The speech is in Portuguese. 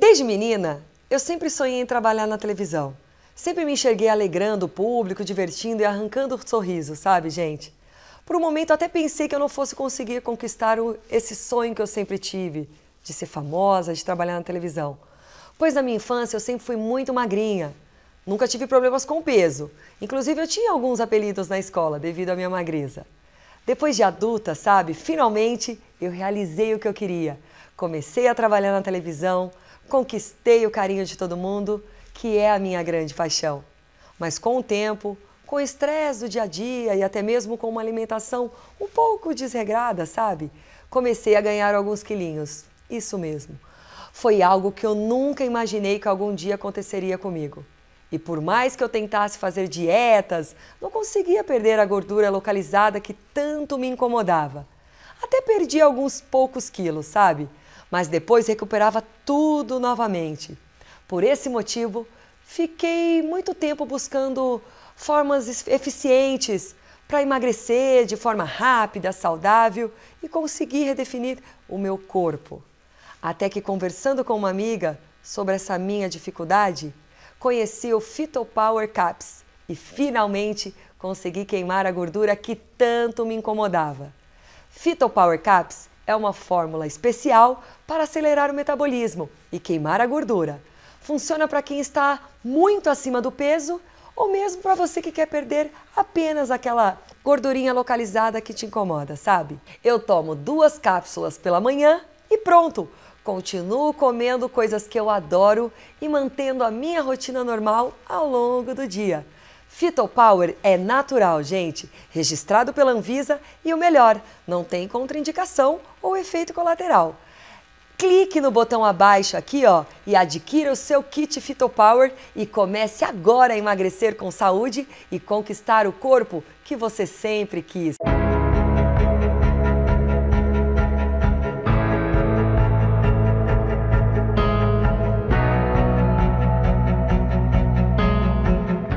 Desde menina, eu sempre sonhei em trabalhar na televisão. Sempre me enxerguei alegrando o público, divertindo e arrancando sorrisos, sabe, gente? Por um momento até pensei que eu não fosse conseguir conquistar o, esse sonho que eu sempre tive, de ser famosa, de trabalhar na televisão. Pois na minha infância eu sempre fui muito magrinha. Nunca tive problemas com peso. Inclusive eu tinha alguns apelidos na escola devido à minha magreza. Depois de adulta, sabe, finalmente eu realizei o que eu queria. Comecei a trabalhar na televisão, Conquistei o carinho de todo mundo, que é a minha grande paixão. Mas com o tempo, com o estresse do dia a dia e até mesmo com uma alimentação um pouco desregrada, sabe? Comecei a ganhar alguns quilinhos. Isso mesmo. Foi algo que eu nunca imaginei que algum dia aconteceria comigo. E por mais que eu tentasse fazer dietas, não conseguia perder a gordura localizada que tanto me incomodava. Até perdi alguns poucos quilos, sabe? mas depois recuperava tudo novamente. Por esse motivo, fiquei muito tempo buscando formas eficientes para emagrecer de forma rápida, saudável e conseguir redefinir o meu corpo. Até que conversando com uma amiga sobre essa minha dificuldade, conheci o Fito Power Caps e finalmente consegui queimar a gordura que tanto me incomodava. Fito Power Caps é uma fórmula especial para acelerar o metabolismo e queimar a gordura. Funciona para quem está muito acima do peso ou mesmo para você que quer perder apenas aquela gordurinha localizada que te incomoda, sabe? Eu tomo duas cápsulas pela manhã e pronto! Continuo comendo coisas que eu adoro e mantendo a minha rotina normal ao longo do dia. Fitopower é natural, gente, registrado pela Anvisa e o melhor, não tem contraindicação ou efeito colateral. Clique no botão abaixo aqui, ó, e adquira o seu kit Fitopower e comece agora a emagrecer com saúde e conquistar o corpo que você sempre quis.